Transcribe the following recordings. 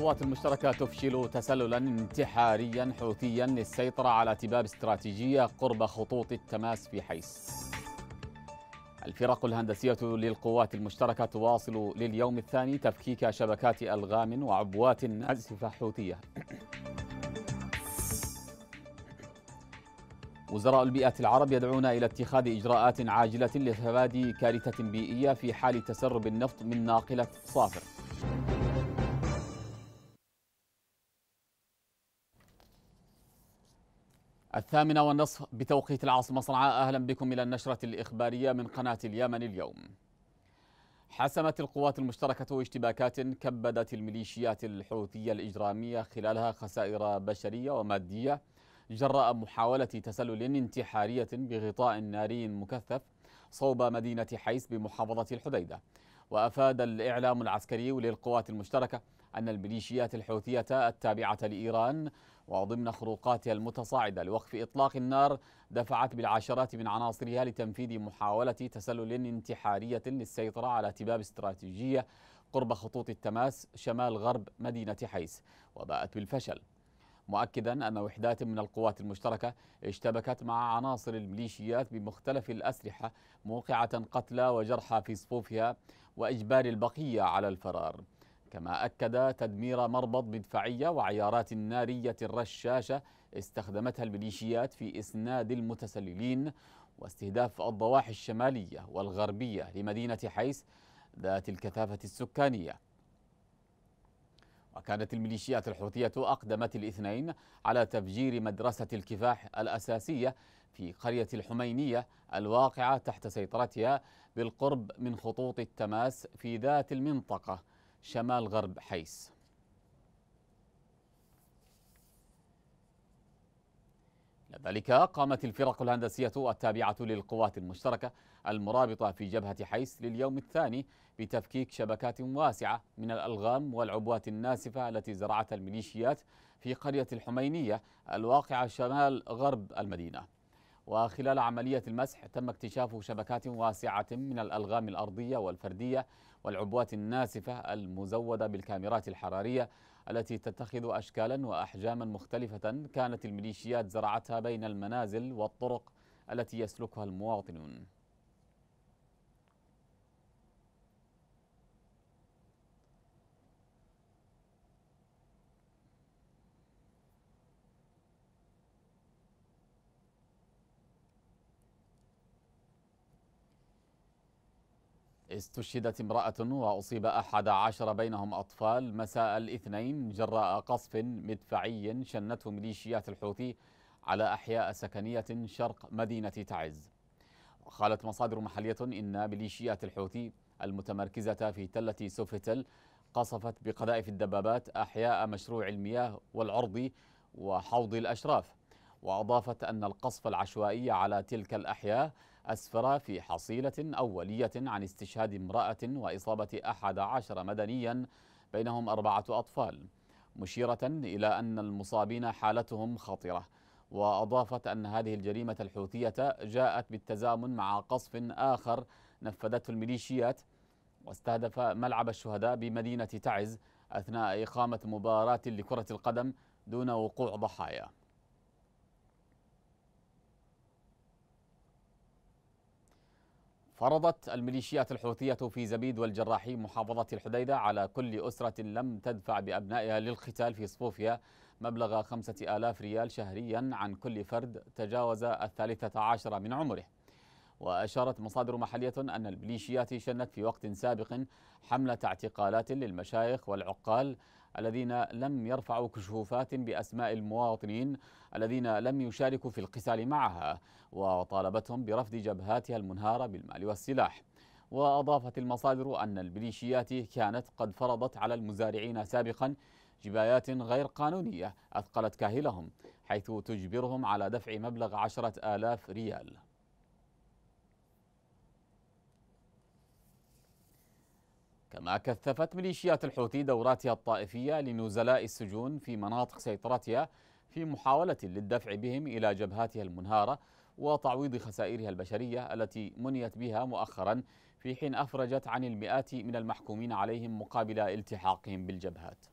القوات المشتركة تفشل تسللا انتحاريا حوثيا للسيطرة على تباب استراتيجية قرب خطوط التماس في حيس الفرق الهندسية للقوات المشتركة تواصل لليوم الثاني تفكيك شبكات ألغام وعبوات أزفة حوثية وزراء البيئة العرب يدعون إلى اتخاذ إجراءات عاجلة لتفادي كارثة بيئية في حال تسرب النفط من ناقلة صافر الثامنة والنصف بتوقيت العاصمة صنعاء أهلا بكم إلى النشرة الإخبارية من قناة اليمن اليوم حسمت القوات المشتركة اشتباكات كبدت الميليشيات الحوثية الإجرامية خلالها خسائر بشرية ومادية جراء محاولة تسلل انتحارية بغطاء ناري مكثف صوب مدينة حيس بمحافظة الحديدة وأفاد الإعلام العسكري للقوات المشتركة أن الميليشيات الحوثية التابعة لإيران وضمن خروقاتها المتصاعدة لوقف إطلاق النار دفعت بالعشرات من عناصرها لتنفيذ محاولة تسلل انتحارية للسيطرة على تباب استراتيجية قرب خطوط التماس شمال غرب مدينة حيس وباءت بالفشل مؤكدا أن وحدات من القوات المشتركة اشتبكت مع عناصر الميليشيات بمختلف الأسلحة موقعة قتلى وجرحى في صفوفها وإجبار البقية على الفرار كما أكد تدمير مربط مدفعية وعيارات نارية الرشاشة استخدمتها الميليشيات في إسناد المتسللين واستهداف الضواحي الشمالية والغربية لمدينة حيس ذات الكثافة السكانية وكانت الميليشيات الحوثية أقدمت الاثنين على تفجير مدرسة الكفاح الأساسية في قرية الحمينية الواقعة تحت سيطرتها بالقرب من خطوط التماس في ذات المنطقة شمال غرب حيس لذلك قامت الفرق الهندسية التابعة للقوات المشتركة المرابطة في جبهة حيس لليوم الثاني بتفكيك شبكات واسعة من الألغام والعبوات الناسفة التي زرعتها الميليشيات في قرية الحمينية الواقعة شمال غرب المدينة وخلال عملية المسح تم اكتشاف شبكات واسعة من الألغام الأرضية والفردية والعبوات الناسفة المزودة بالكاميرات الحرارية التي تتخذ أشكالا وأحجاما مختلفة كانت الميليشيات زرعتها بين المنازل والطرق التي يسلكها المواطنون استشهدت امرأة وأصيب أحد عشر بينهم أطفال مساء الاثنين جراء قصف مدفعي شنته ميليشيات الحوثي على أحياء سكنية شرق مدينة تعز وقالت مصادر محلية إن ميليشيات الحوثي المتمركزة في تلة سوفيتل قصفت بقذائف الدبابات أحياء مشروع المياه والعرض وحوض الأشراف وأضافت أن القصف العشوائي على تلك الأحياء أسفر في حصيلة أولية عن استشهاد امرأة وإصابة أحد عشر مدنيا بينهم أربعة أطفال مشيرة إلى أن المصابين حالتهم خطرة وأضافت أن هذه الجريمة الحوثية جاءت بالتزامن مع قصف آخر نفذته الميليشيات واستهدف ملعب الشهداء بمدينة تعز أثناء إقامة مباراة لكرة القدم دون وقوع ضحايا فرضت الميليشيات الحوثية في زبيد والجراحي محافظة الحديدة على كل أسرة لم تدفع بأبنائها للقتال في صفوفها مبلغ خمسة آلاف ريال شهريا عن كل فرد تجاوز الثالثة عشر من عمره وأشارت مصادر محلية أن الميليشيات شنت في وقت سابق حملة اعتقالات للمشايخ والعقال الذين لم يرفعوا كشوفات بأسماء المواطنين الذين لم يشاركوا في القتال معها وطالبتهم برفض جبهاتها المنهارة بالمال والسلاح وأضافت المصادر أن البليشيات كانت قد فرضت على المزارعين سابقا جبايات غير قانونية أثقلت كاهلهم حيث تجبرهم على دفع مبلغ عشرة آلاف ريال كما كثفت ميليشيات الحوثي دوراتها الطائفية لنزلاء السجون في مناطق سيطرتها في محاولة للدفع بهم إلى جبهاتها المنهارة وتعويض خسائرها البشرية التي منيت بها مؤخرا في حين أفرجت عن المئات من المحكومين عليهم مقابل التحاقهم بالجبهات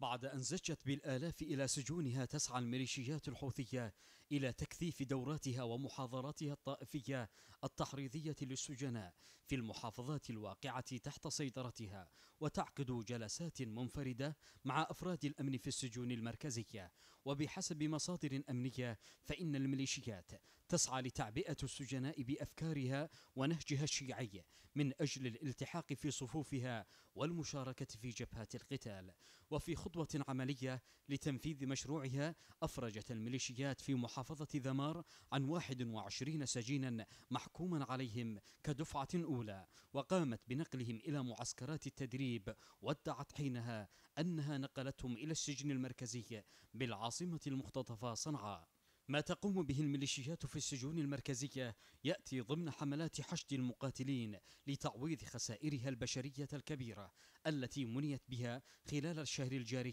بعد أن زجت بالآلاف إلى سجونها تسعى الميليشيات الحوثية إلى تكثيف دوراتها ومحاضراتها الطائفية التحريضية للسجناء في المحافظات الواقعة تحت سيطرتها وتعقد جلسات منفردة مع أفراد الأمن في السجون المركزية وبحسب مصادر أمنية فإن الميليشيات تسعى لتعبئة السجناء بأفكارها ونهجها الشيعي من أجل الالتحاق في صفوفها والمشاركة في جبهات القتال وفي خطوة عملية لتنفيذ مشروعها أفرجت الميليشيات في محافظة ذمار عن 21 سجينا محكوما عليهم كدفعة أولى وقامت بنقلهم إلى معسكرات التدريب وادعت حينها أنها نقلتهم إلى السجن المركزي بالعاصمة العاصمة المختطفة صنعاء ما تقوم به الميليشيات في السجون المركزية يأتي ضمن حملات حشد المقاتلين لتعويض خسائرها البشرية الكبيرة التي منيت بها خلال الشهر الجاري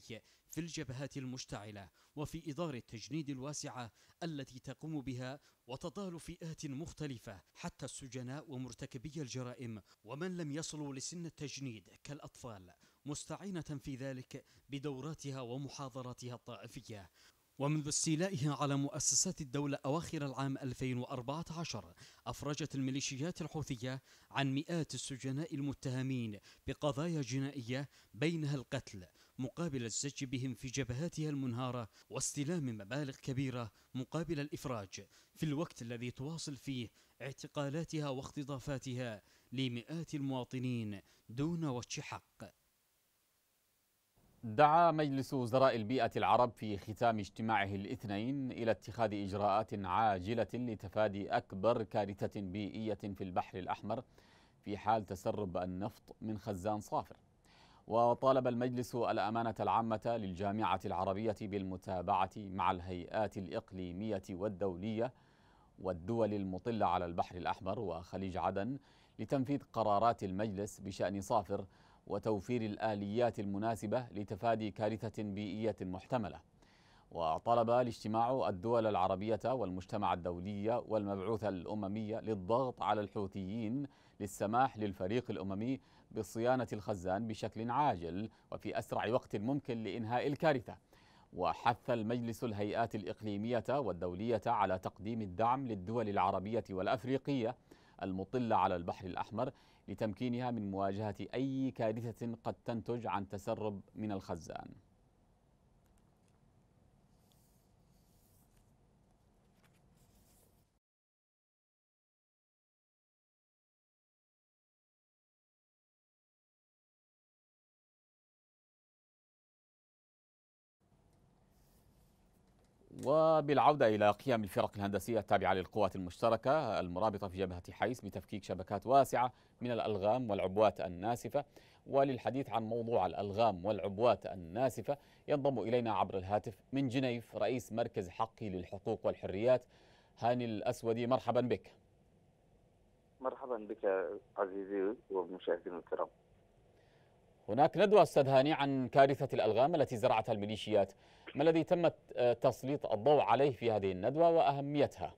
في الجبهات المشتعلة وفي إدار التجنيد الواسعة التي تقوم بها وتضال فئات مختلفة حتى السجناء ومرتكبي الجرائم ومن لم يصلوا لسن التجنيد كالأطفال مستعينة في ذلك بدوراتها ومحاضراتها الطائفية ومنذ استيلائها على مؤسسات الدولة أواخر العام 2014 أفرجت الميليشيات الحوثية عن مئات السجناء المتهمين بقضايا جنائية بينها القتل مقابل الزج بهم في جبهاتها المنهارة واستلام مبالغ كبيرة مقابل الإفراج في الوقت الذي تواصل فيه اعتقالاتها واختطافاتها لمئات المواطنين دون وجه حق دعا مجلس وزراء البيئة العرب في ختام اجتماعه الاثنين إلى اتخاذ إجراءات عاجلة لتفادي أكبر كارثة بيئية في البحر الأحمر في حال تسرب النفط من خزان صافر وطالب المجلس الأمانة العامة للجامعة العربية بالمتابعة مع الهيئات الإقليمية والدولية والدول المطلة على البحر الأحمر وخليج عدن لتنفيذ قرارات المجلس بشأن صافر وتوفير الآليات المناسبة لتفادي كارثة بيئية محتملة وطلب الاجتماع الدول العربية والمجتمع الدولي والمبعوث الأممي للضغط على الحوثيين للسماح للفريق الأممي بصيانة الخزان بشكل عاجل وفي أسرع وقت ممكن لإنهاء الكارثة وحث المجلس الهيئات الإقليمية والدولية على تقديم الدعم للدول العربية والأفريقية المطلة على البحر الأحمر لتمكينها من مواجهة أي كارثة قد تنتج عن تسرب من الخزان وبالعودة إلى قيام الفرق الهندسية التابعة للقوات المشتركة المرابطة في جبهة حيس بتفكيك شبكات واسعة من الألغام والعبوات الناسفة وللحديث عن موضوع الألغام والعبوات الناسفة ينضم إلينا عبر الهاتف من جنيف رئيس مركز حقي للحقوق والحريات هاني الأسودي مرحبا بك مرحبا بك عزيزي والمشاهدين الكرام هناك ندوة أستاذ هاني عن كارثة الألغام التي زرعتها الميليشيات ما الذي تم تسليط الضوء عليه في هذه الندوة وأهميتها؟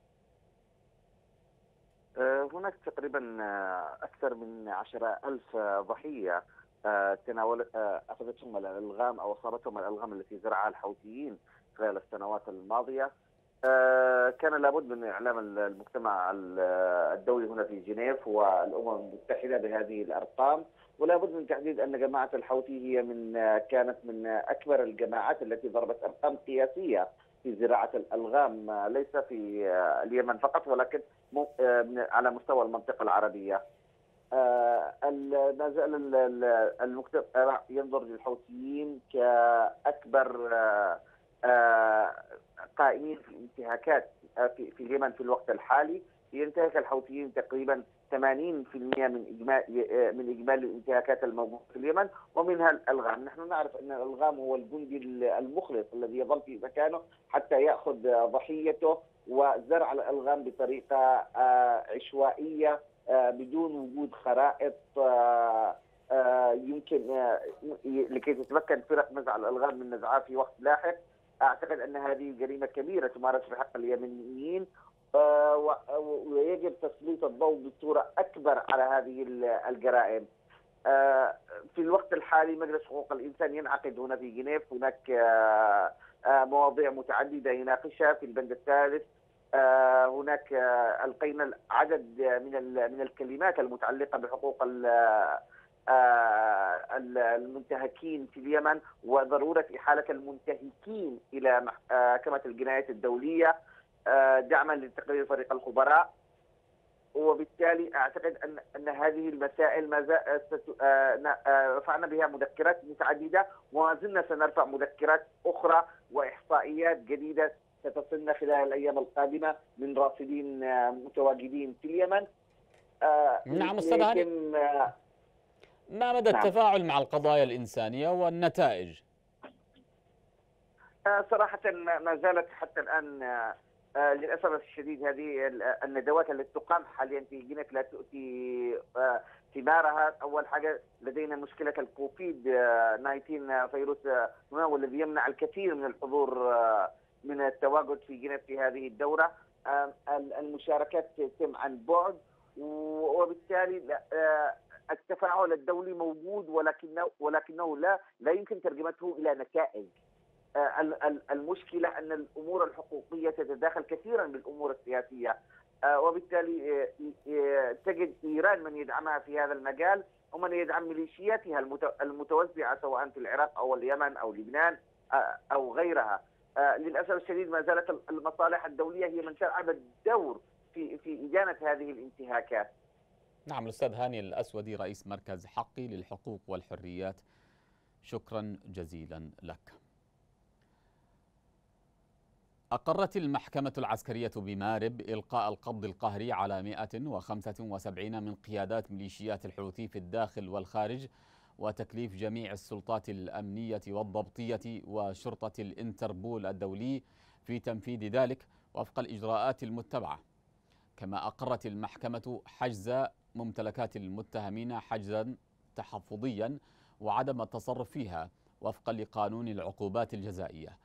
آه، هناك تقريبا آه، أكثر من عشرة ألف ضحية آه، تناول أخذتهم الألغام أو أصابتهم الألغام التي زرعها الحوثيين خلال السنوات الماضية كان لابد من إعلام المجتمع الدولي هنا في جنيف والأمم المتحدة بهذه الأرقام ولا بد من تحديد أن جماعة الحوثي هي من كانت من أكبر الجماعات التي ضربت أرقام قياسية في زراعة الألغام ليس في اليمن فقط ولكن آه، على مستوى المنطقة العربية آه، ما زال المكتب ينظر للحوثيين كأكبر آه، قائمين في انتهاكات في اليمن في الوقت الحالي ينتهك الحوثيين تقريبا 80% من اجمالي آه، من اجمالي الانتهاكات الموجوده في اليمن ومنها الالغام، نحن نعرف ان الالغام هو الجندي المخلص الذي يظل في مكانه حتى ياخذ ضحيته وزرع الالغام بطريقه آه، عشوائيه آه، بدون وجود خرائط يمكن لكي تتمكن فرق نزع الالغام من نزعها في وقت لاحق اعتقد ان هذه جريمه كبيره تمارس بحق اليمنيين آه، ويجب تسليط الضوء بصورة أكبر على هذه الجرائم آه، في الوقت الحالي مجلس حقوق الإنسان ينعقد هنا في جنيف هناك آه، مواضيع متعددة يناقشها في البند الثالث هناك القينا عدد من من الكلمات المتعلقه بحقوق المنتهكين في اليمن وضروره احاله المنتهكين الى محكمه الجنايات الدوليه آه، دعما لتقرير فريق الخبراء وبالتالي اعتقد ان ان هذه المسائل ما آه، آه، رفعنا بها مذكرات متعدده وما زلنا سنرفع مذكرات اخرى واحصائيات جديده ستصلنا خلال الايام القادمه من راصدين متواجدين في اليمن نعم استاذ ما مدى نعم. التفاعل مع القضايا الانسانيه والنتائج؟ صراحه ما زالت حتى الان آه، للاسف الشديد هذه الندوات التي تقام حاليا في جنيف لا تؤتي آه، ثمارها اول حاجه لدينا مشكله الكوفيد 19 فيروس هنا آه، والذي يمنع الكثير من الحضور من التواجد في جنيف في هذه الدوره المشاركات تتم عن بعد وبالتالي التفاعل الدولي موجود ولكنه ولكنه لا لا يمكن ترجمته الى نتائج آه، المشكلة أن الأمور الحقوقية تتداخل كثيرا بالأمور السياسية آه، وبالتالي آه، تجد إيران من يدعمها في هذا المجال ومن يدعم ميليشياتها المتوزعة سواء في العراق أو اليمن أو لبنان أو غيرها للأسف الشديد ما زالت المصالح الدولية هي من تلعب الدور في في إدانة هذه الانتهاكات نعم الأستاذ هاني الأسودي رئيس مركز حقي للحقوق والحريات شكرا جزيلا لك أقرت المحكمة العسكرية بمارب إلقاء القبض القهري على 175 من قيادات ميليشيات الحوثي في الداخل والخارج وتكليف جميع السلطات الأمنية والضبطية وشرطة الإنتربول الدولي في تنفيذ ذلك وفق الإجراءات المتبعة كما أقرت المحكمة حجز ممتلكات المتهمين حجزا تحفظيا وعدم التصرف فيها وفقا لقانون العقوبات الجزائيه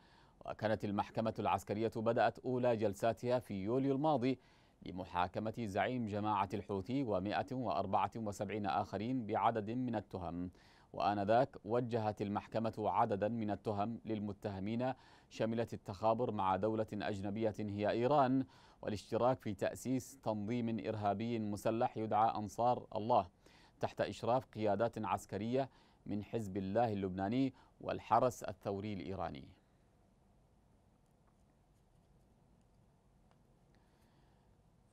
وكانت المحكمة العسكرية بدأت أولى جلساتها في يوليو الماضي لمحاكمة زعيم جماعة الحوثي و174 آخرين بعدد من التهم وآنذاك وجهت المحكمة عددا من التهم للمتهمين شملت التخابر مع دولة أجنبية هي إيران والاشتراك في تأسيس تنظيم إرهابي مسلح يدعى أنصار الله تحت إشراف قيادات عسكرية من حزب الله اللبناني والحرس الثوري الإيراني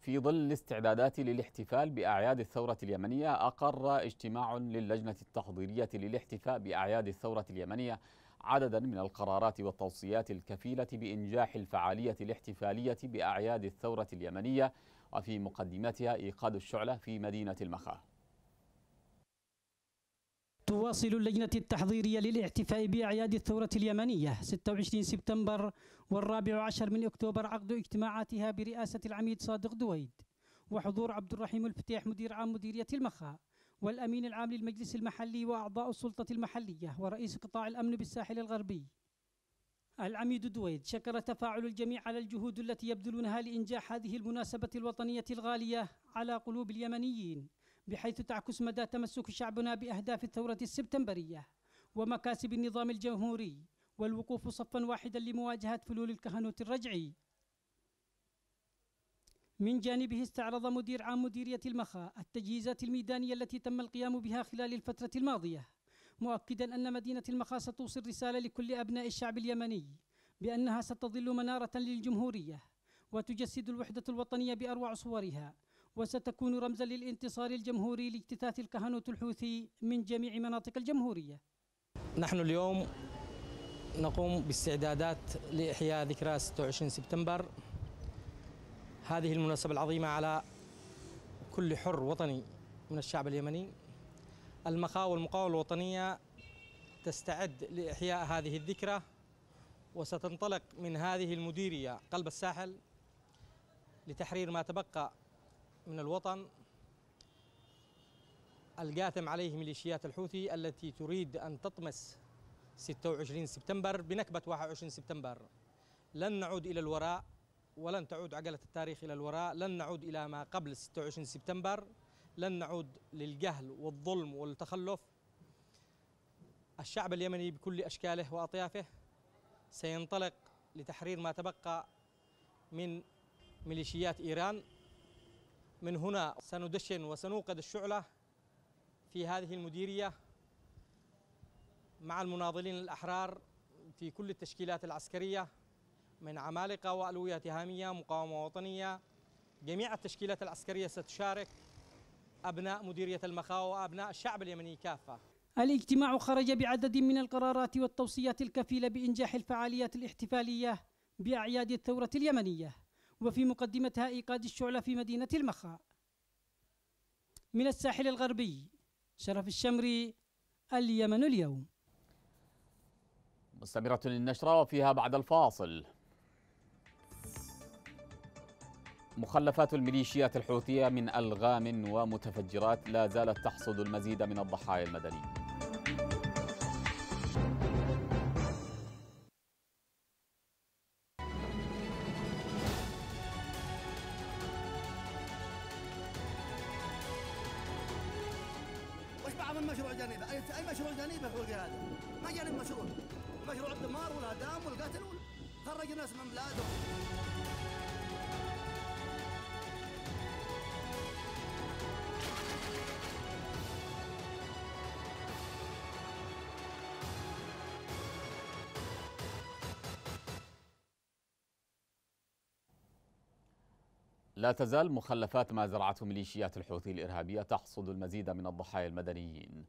في ظل الاستعدادات للاحتفال بأعياد الثورة اليمنية أقر اجتماع للجنة التحضيرية للاحتفاء بأعياد الثورة اليمنية عددا من القرارات والتوصيات الكفيلة بإنجاح الفعالية الاحتفالية بأعياد الثورة اليمنية وفي مقدمتها إيقاد الشعلة في مدينة المخا تواصل اللجنة التحضيرية للاحتفاء بأعياد الثورة اليمنية 26 سبتمبر والرابع عشر من أكتوبر عقد اجتماعاتها برئاسة العميد صادق دويد وحضور عبد الرحيم الفتيح مدير عام مديرية المخا والأمين العام للمجلس المحلي وأعضاء السلطة المحلية ورئيس قطاع الأمن بالساحل الغربي العميد دويد شكر تفاعل الجميع على الجهود التي يبذلونها لإنجاح هذه المناسبة الوطنية الغالية على قلوب اليمنيين بحيث تعكس مدى تمسك شعبنا بأهداف الثورة السبتمبرية ومكاسب النظام الجمهوري والوقوف صفا واحدا لمواجهة فلول الكهنوت الرجعي من جانبه استعرض مدير عام مديرية المخا التجهيزات الميدانية التي تم القيام بها خلال الفترة الماضية مؤكدا أن مدينة المخا ستوصل رسالة لكل أبناء الشعب اليمني بأنها ستظل منارة للجمهورية وتجسد الوحدة الوطنية بأروع صورها وستكون رمزا للانتصار الجمهوري لاجتثاث الكهنوت الحوثي من جميع مناطق الجمهورية نحن اليوم نقوم باستعدادات لإحياء ذكرى 26 سبتمبر هذه المناسبة العظيمة على كل حر وطني من الشعب اليمني المخاوة والمقاومة الوطنية تستعد لإحياء هذه الذكرى وستنطلق من هذه المديرية قلب الساحل لتحرير ما تبقى من الوطن القاتم عليه ميليشيات الحوثي التي تريد أن تطمس 26 سبتمبر بنكبة 21 سبتمبر لن نعود إلى الوراء ولن تعود عجلة التاريخ إلى الوراء لن نعود إلى ما قبل 26 سبتمبر لن نعود للجهل والظلم والتخلف الشعب اليمني بكل أشكاله وأطيافه سينطلق لتحرير ما تبقى من ميليشيات إيران من هنا سندشن وسنوقد الشعلة في هذه المديرية مع المناضلين الأحرار في كل التشكيلات العسكرية من عمالقة وألوية هامية مقاومة وطنية جميع التشكيلات العسكرية ستشارك أبناء مديرية المخاوة وأبناء الشعب اليمني كافة الاجتماع خرج بعدد من القرارات والتوصيات الكفيلة بإنجاح الفعاليات الاحتفالية بأعياد الثورة اليمنية وفي مقدمتها إيقاد الشعلة في مدينة المخا من الساحل الغربي شرف الشمري اليمن اليوم مستمرة للنشرة وفيها بعد الفاصل مخلفات الميليشيات الحوثية من ألغام ومتفجرات لا زالت تحصد المزيد من الضحايا المدنيين لا تزال مخلفات ما زرعته ميليشيات الحوثي الإرهابية تحصد المزيد من الضحايا المدنيين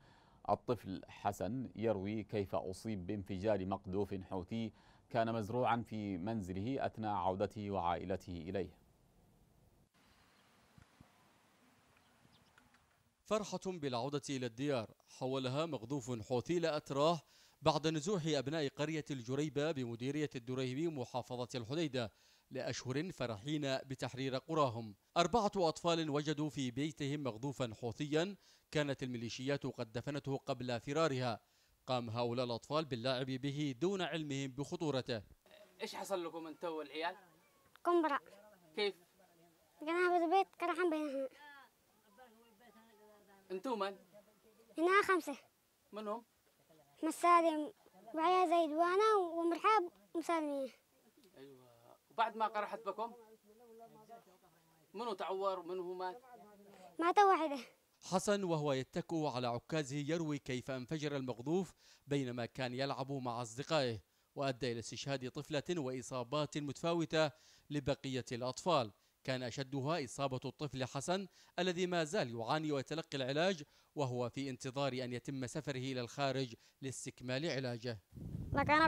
الطفل حسن يروي كيف أصيب بانفجار مقذوف حوثي كان مزروعا في منزله أثناء عودته وعائلته إليه فرحة بالعودة إلى الديار حولها مقذوف حوثي لا أتراه بعد نزوح أبناء قرية الجريبة بمديرية الدريبي محافظة الحديدة لأشهر فرحين بتحرير قراهم أربعة أطفال وجدوا في بيتهم مغذوفا حوثيا كانت الميليشيات قد دفنته قبل فرارها قام هؤلاء الأطفال باللعب به دون علمهم بخطورته إيش حصل لكم أنت والعيال؟ قنبرة كيف؟ كنا في البيت كنا بينهم أنتو من هنا خمسه منهم؟ مسالم وعيا زيد وأنا ومرحاب مسالمين بعد ما قرحت بكم منو تعور منو مات مات واحدة حسن وهو يتكئ على عكازه يروي كيف انفجر المقذوف بينما كان يلعب مع أصدقائه وأدى إلى استشهاد طفلة وإصابات متفاوتة لبقية الأطفال كان أشدها إصابة الطفل حسن الذي ما زال يعاني ويتلقي العلاج وهو في انتظار أن يتم سفره إلى الخارج لاستكمال علاجه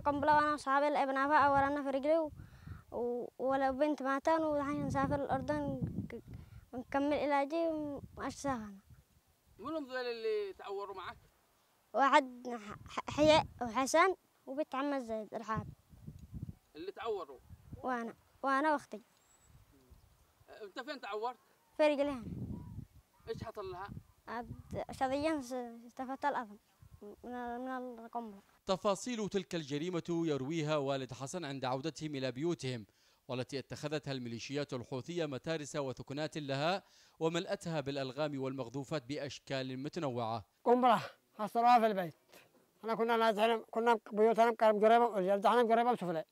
قنبلة وأنا في رجلي ولو بنت معتان ونسافر الأردن ونكمل علاجي وأشتغل منهم ذول اللي تعوروا معك؟ واحد حياء وحسن وبنت عم الزيد رحاب اللي تعوروا؟ وأنا وأنا وأختي أه، أنت فين تعورت؟ في رجلين إيش حصل لها؟ شظيا استفدت الأذن من القنبلة تفاصيل تلك الجريمة يرويها والد حسن عند عودتهم إلى بيوتهم والتي اتخذتها الميليشيات الحوثية متارس وثكنات لها وملأتها بالألغام والمغذوفات بأشكال متنوعة قمرة حصروها في البيت احنا كنا نازحين كنا بيوتنا قريبة يلدحنا قريبة بسفلة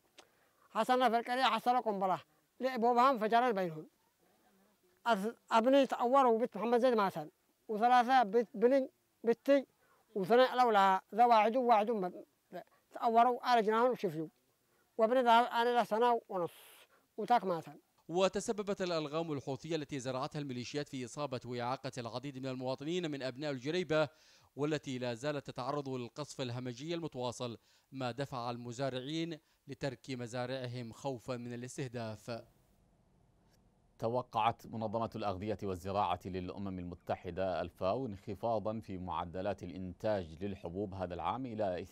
حصلنا في القرية حصلوا قنبلة بهم انفجرت بينهم أبني تأوروا بيت محمد زيد ماتن وثلاثة بيت بني بيتي وثناء لولا ذا واحد وواحد تأوروا على جناهم وشفيوا وابن ذا أنا سنة ونص وتاك ماتن وتسببت الألغام الحوثية التي زرعتها الميليشيات في إصابة وإعاقة العديد من المواطنين من أبناء الجريبة والتي لا زالت تتعرض للقصف الهمجي المتواصل ما دفع المزارعين لترك مزارعهم خوفا من الاستهداف توقعت منظمة الأغذية والزراعة للأمم المتحدة الفاو انخفاضا في معدلات الإنتاج للحبوب هذا العام إلى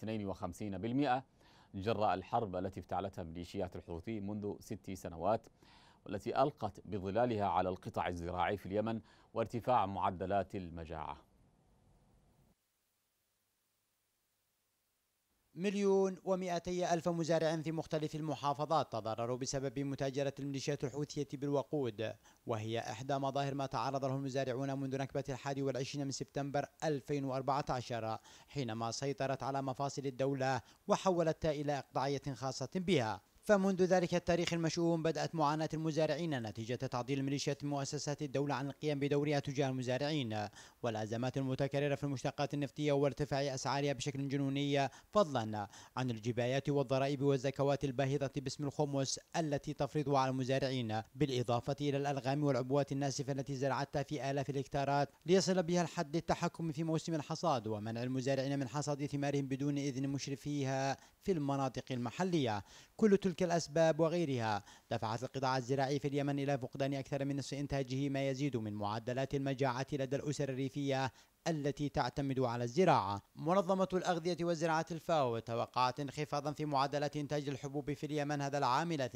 52% جراء الحرب التي افتعلتها ميليشيات الحوثي منذ ست سنوات والتي ألقت بظلالها على القطع الزراعي في اليمن وارتفاع معدلات المجاعة مليون ومئتي ألف مزارع في مختلف المحافظات تضرروا بسبب متاجرة الميليشيات الحوثية بالوقود وهي إحدى مظاهر ما تعرض له المزارعون منذ نكبة الحادي والعشرين من سبتمبر 2014 حينما سيطرت على مفاصل الدولة وحولتها إلى إقطاعية خاصة بها فمنذ ذلك التاريخ المشؤوم بدأت معاناة المزارعين نتيجة تعطيل ميليشيات مؤسسات الدولة عن القيام بدورها تجاه المزارعين والأزمات المتكررة في المشتقات النفطية وارتفاع أسعارها بشكل جنوني فضلا عن الجبايات والضرائب والزكوات الباهظة باسم الخمس التي تفرضها على المزارعين بالإضافة إلى الألغام والعبوات الناسفة التي زرعتها في آلاف الهكتارات ليصل بها الحد التحكم في موسم الحصاد ومنع المزارعين من حصاد ثمارهم بدون إذن مشرفيها في المناطق المحلية كل تلك الأسباب وغيرها دفعت القطاع الزراعي في اليمن إلى فقدان أكثر من نصف إنتاجه ما يزيد من معدلات المجاعة لدى الأسر الريفية التي تعتمد على الزراعة منظمة الأغذية والزراعة الفاو توقعت انخفاضا في معدلات إنتاج الحبوب في اليمن هذا العام إلى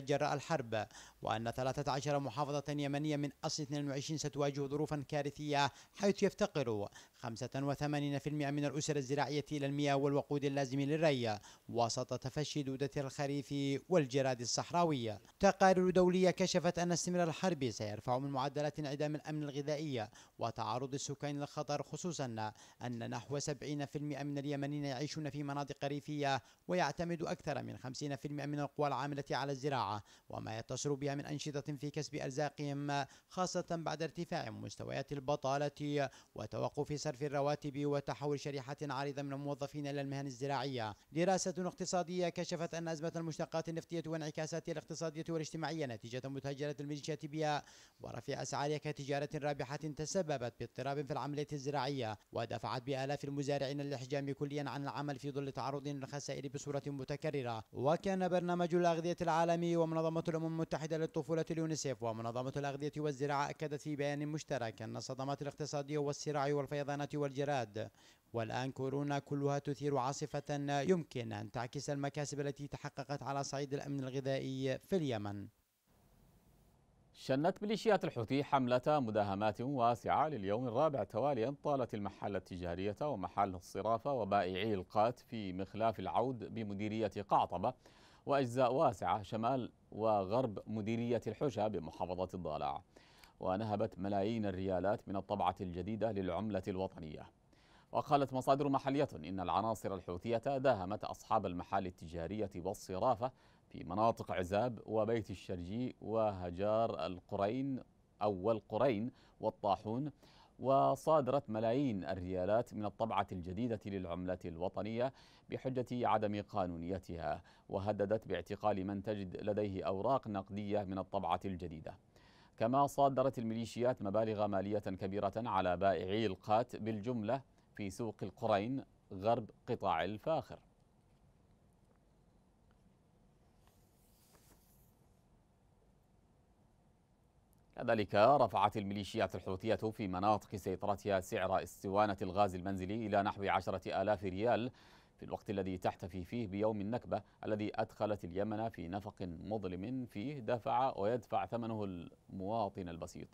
52% جراء الحرب وأن 13 محافظة يمنية من أصل 22 ستواجه ظروفا كارثية حيث يفتقر 85% من الأسر الزراعية إلى المياه والوقود اللازم للري وسط تفشي دودة الخريف والجراد الصحراوية تقارير دولية كشفت أن استمرار الحرب سيرفع من معدلات انعدام الأمن الغذائي وتعرض السكان للخطر خصوصا أن نحو 70% من اليمنيين يعيشون في مناطق ريفية ويعتمد أكثر من 50% من القوى العاملة على الزراعة وما يتصل بها من أنشطة في كسب أرزاقهم خاصة بعد ارتفاع مستويات البطالة وتوقف سر في الرواتب وتحول شريحة عريضة من الموظفين إلى المهن الزراعية دراسة اقتصادية كشفت أن أزمة المشتقات النفطية وانعكاساتها الاقتصادية والاجتماعية نتيجة متهجرة الميليشيات بها ورفع أسعارها كتجارة رابحة تسببت باضطراب في العملية الزراعية ودفعت بآلاف المزارعين للإحجام كليا عن العمل في ظل تعرض للخسائر بصورة متكررة وكان برنامج الأغذية العالمي ومنظمة الأمم المتحدة للطفولة اليونيسيف ومنظمة الأغذية والزراعة أكدت في بيان مشترك أن الصدمات الاقتصادية والصراع والفيضانات والجراد والآن كورونا كلها تثير عاصفة يمكن أن تعكس المكاسب التي تحققت على صعيد الأمن الغذائي في اليمن شنت ميليشيات الحوثي حملة مداهمات واسعة لليوم الرابع تواليا طالت المحال التجارية ومحل الصرافة وبائعي القات في مخلاف العود بمديرية قعطبة وأجزاء واسعة شمال وغرب مديرية الحشا بمحافظة الضالع ونهبت ملايين الريالات من الطبعة الجديدة للعملة الوطنية وقالت مصادر محلية إن العناصر الحوثية داهمت أصحاب المحال التجارية والصرافة في مناطق عزاب وبيت الشرجي وهجار القرين أو القرين والطاحون وصادرت ملايين الريالات من الطبعة الجديدة للعملة الوطنية بحجة عدم قانونيتها وهددت باعتقال من تجد لديه أوراق نقدية من الطبعة الجديدة كما صادرت الميليشيات مبالغ مالية كبيرة على بائعي القات بالجملة في سوق القرين غرب قطاع الفاخر كذلك رفعت الميليشيات الحوثية في مناطق سيطرتها سعر استوانة الغاز المنزلي إلى نحو عشرة آلاف ريال في الوقت الذي تحتفي فيه بيوم النكبة الذي أدخلت اليمن في نفق مظلم فيه دفع ويدفع ثمنه المواطن البسيط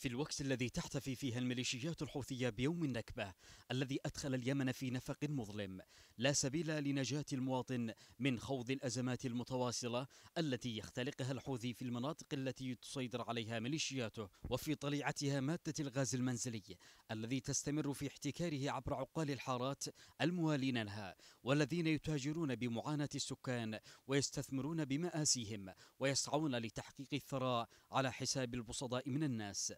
في الوقت الذي تحتفي فيها الميليشيات الحوثية بيوم النكبة الذي أدخل اليمن في نفق مظلم لا سبيل لنجاة المواطن من خوض الأزمات المتواصلة التي يختلقها الحوثي في المناطق التي تسيطر عليها ميليشياته وفي طليعتها مادة الغاز المنزلي الذي تستمر في احتكاره عبر عقال الحارات الموالين لها والذين يتاجرون بمعاناة السكان ويستثمرون بمآسيهم ويسعون لتحقيق الثراء على حساب البصداء من الناس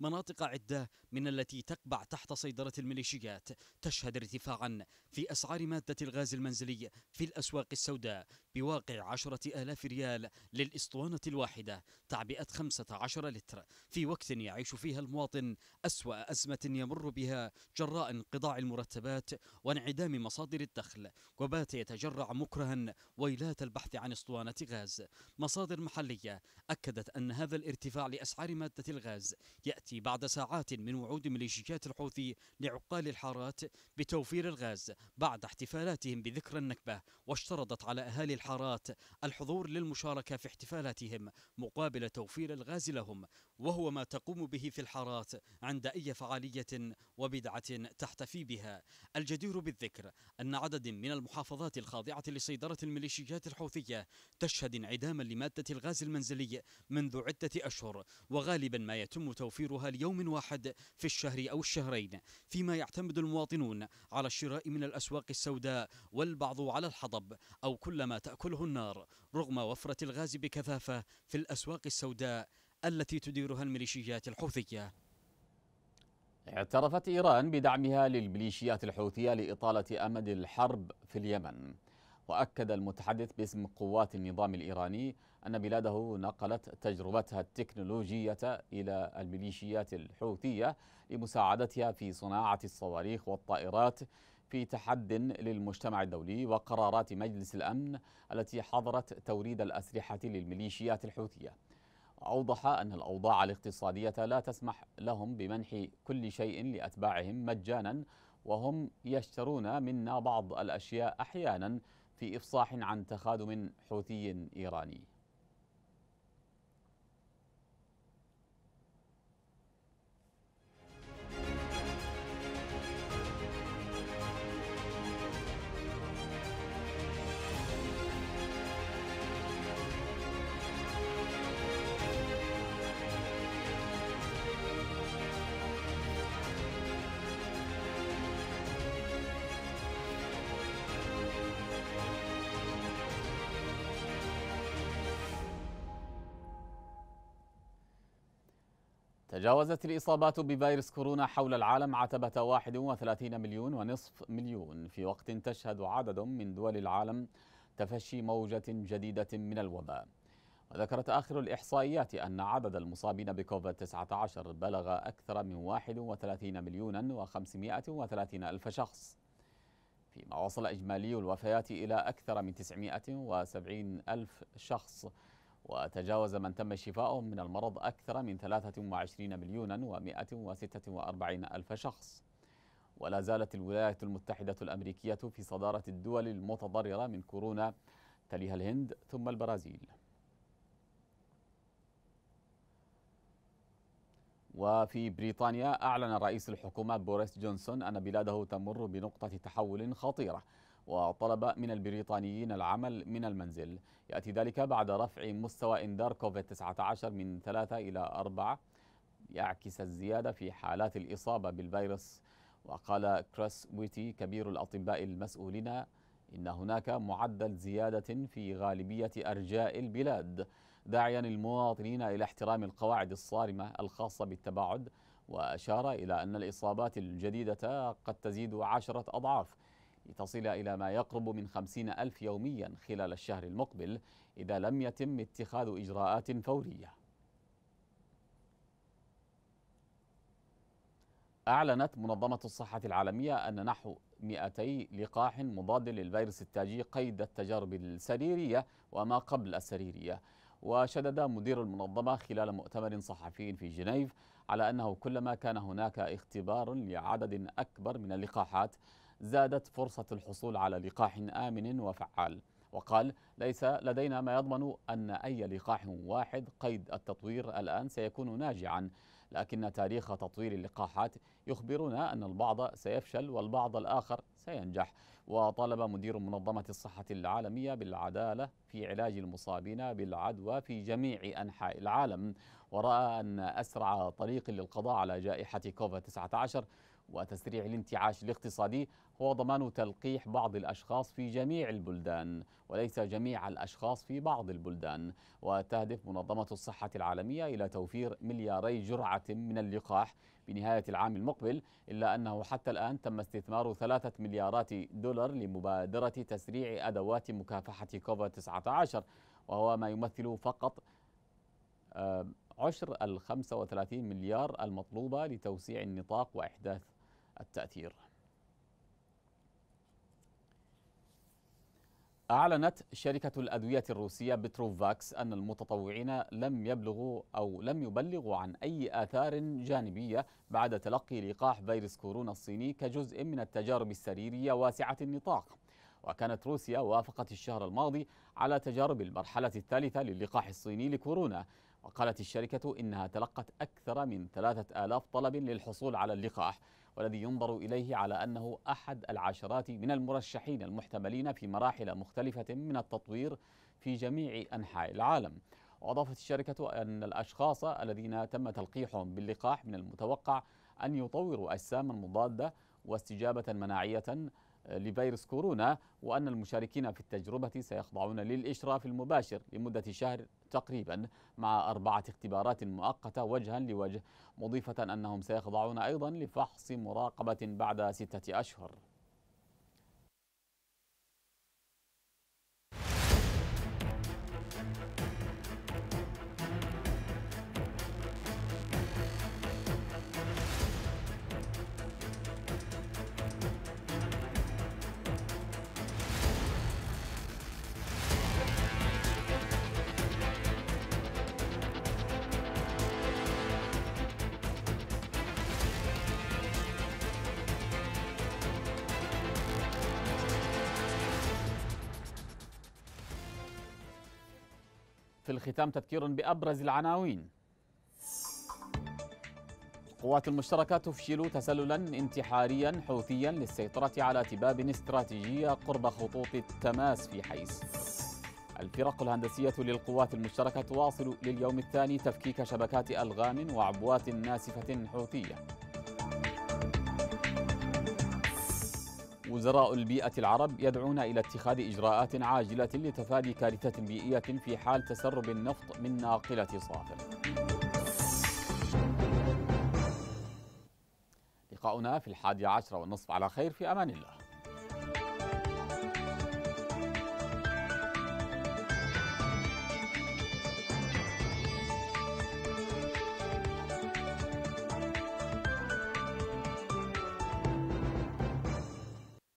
مناطق عدة من التي تقبع تحت سيطرة الميليشيات تشهد ارتفاعا في أسعار مادة الغاز المنزلي في الأسواق السوداء بواقع عشرة آلاف ريال للإسطوانة الواحدة تعبئة خمسة عشر لتر في وقت يعيش فيها المواطن أسوأ أزمة يمر بها جراء انقضاع المرتبات وانعدام مصادر الدخل وبات يتجرع مكرها ويلات البحث عن اسطوانة غاز مصادر محلية أكدت أن هذا الارتفاع لأسعار مادة الغاز يأتي تأتي بعد ساعات من وعود ميليشيات الحوثي لعقال الحارات بتوفير الغاز بعد احتفالاتهم بذكرى النكبة واشترطت على أهالي الحارات الحضور للمشاركة في احتفالاتهم مقابل توفير الغاز لهم وهو ما تقوم به في الحارات عند أي فعالية وبدعة تحتفي بها الجدير بالذكر أن عدد من المحافظات الخاضعة لسيطرة الميليشيات الحوثية تشهد انعداما لمادة الغاز المنزلي منذ عدة أشهر وغالبا ما يتم توفير آخرها ليوم واحد في الشهر أو الشهرين فيما يعتمد المواطنون على الشراء من الأسواق السوداء والبعض على الحطب أو كل ما تأكله النار رغم وفرة الغاز بكثافة في الأسواق السوداء التي تديرها الميليشيات الحوثية اعترفت إيران بدعمها للميليشيات الحوثية لإطالة أمد الحرب في اليمن وأكد المتحدث باسم قوات النظام الإيراني أن بلاده نقلت تجربتها التكنولوجية إلى الميليشيات الحوثية لمساعدتها في صناعة الصواريخ والطائرات في تحد للمجتمع الدولي وقرارات مجلس الأمن التي حظرت توريد الأسلحة للميليشيات الحوثية أوضح أن الأوضاع الاقتصادية لا تسمح لهم بمنح كل شيء لأتباعهم مجانا وهم يشترون منا بعض الأشياء أحيانا في إفصاح عن تخادم حوثي إيراني تجاوزت الإصابات بفيروس كورونا حول العالم عتبة 31 مليون ونصف مليون في وقت تشهد عدد من دول العالم تفشي موجة جديدة من الوباء وذكرت آخر الإحصائيات أن عدد المصابين بكوفيد-19 بلغ أكثر من 31 مليون و530 ألف شخص فيما وصل إجمالي الوفيات إلى أكثر من 970 ألف شخص وتجاوز من تم شفاؤهم من المرض أكثر من 23 مليونا و146 ألف شخص ولا زالت الولايات المتحدة الأمريكية في صدارة الدول المتضررة من كورونا تليها الهند ثم البرازيل وفي بريطانيا أعلن رئيس الحكومة بوريس جونسون أن بلاده تمر بنقطة تحول خطيرة وطلب من البريطانيين العمل من المنزل يأتي ذلك بعد رفع مستوى إنذار كوفيد-19 من 3 إلى 4 يعكس الزيادة في حالات الإصابة بالفيروس وقال كريس ويتي كبير الأطباء المسؤولين إن هناك معدل زيادة في غالبية أرجاء البلاد داعيا المواطنين إلى احترام القواعد الصارمة الخاصة بالتباعد وأشار إلى أن الإصابات الجديدة قد تزيد عشرة أضعاف لتصل إلى ما يقرب من خمسين ألف يوميا خلال الشهر المقبل إذا لم يتم اتخاذ إجراءات فورية أعلنت منظمة الصحة العالمية أن نحو 200 لقاح مضاد للفيروس التاجي قيد التجارب السريرية وما قبل السريرية وشدد مدير المنظمة خلال مؤتمر صحفي في جنيف على أنه كلما كان هناك اختبار لعدد أكبر من اللقاحات زادت فرصة الحصول على لقاح آمن وفعال وقال ليس لدينا ما يضمن أن أي لقاح واحد قيد التطوير الآن سيكون ناجعا لكن تاريخ تطوير اللقاحات يخبرنا أن البعض سيفشل والبعض الآخر سينجح وطالب مدير منظمة الصحة العالمية بالعدالة في علاج المصابين بالعدوى في جميع أنحاء العالم ورأى أن أسرع طريق للقضاء على جائحة كوفيد 19 وتسريع الانتعاش الاقتصادي هو ضمان تلقيح بعض الأشخاص في جميع البلدان وليس جميع الأشخاص في بعض البلدان وتهدف منظمة الصحة العالمية إلى توفير ملياري جرعة من اللقاح بنهاية العام المقبل إلا أنه حتى الآن تم استثمار ثلاثة مليارات دولار لمبادرة تسريع أدوات مكافحة كوفيد-19 وهو ما يمثل فقط آه، عشر ال 35 مليار المطلوبة لتوسيع النطاق وإحداث التأثير أعلنت شركة الأدوية الروسية بتروفاكس أن المتطوعين لم يبلغوا أو لم يبلغوا عن أي آثار جانبية بعد تلقي لقاح فيروس كورونا الصيني كجزء من التجارب السريرية واسعة النطاق وكانت روسيا وافقت الشهر الماضي على تجارب المرحلة الثالثة للقاح الصيني لكورونا وقالت الشركة إنها تلقت أكثر من 3000 طلب للحصول على اللقاح والذي ينظر إليه على أنه أحد العشرات من المرشحين المحتملين في مراحل مختلفة من التطوير في جميع أنحاء العالم وأضافت الشركة أن الأشخاص الذين تم تلقيحهم باللقاح من المتوقع أن يطوروا أجساما مضادة واستجابة مناعية لفيروس كورونا وأن المشاركين في التجربة سيخضعون للإشراف المباشر لمدة شهر تقريبا مع أربعة اختبارات مؤقتة وجها لوجه مضيفة أنهم سيخضعون أيضا لفحص مراقبة بعد ستة أشهر في الختام تذكير بأبرز العناوين القوات المشتركة تفشل تسللا انتحاريا حوثيا للسيطرة على تباب استراتيجية قرب خطوط التماس في حيس الفرق الهندسية للقوات المشتركة تواصل لليوم الثاني تفكيك شبكات ألغام وعبوات ناسفة حوثية وزراء البيئة العرب يدعون إلى اتخاذ إجراءات عاجلة لتفادي كارثة بيئية في حال تسرب النفط من ناقلة صافر لقاؤنا في الحادي عشر والنصف على خير في أمان الله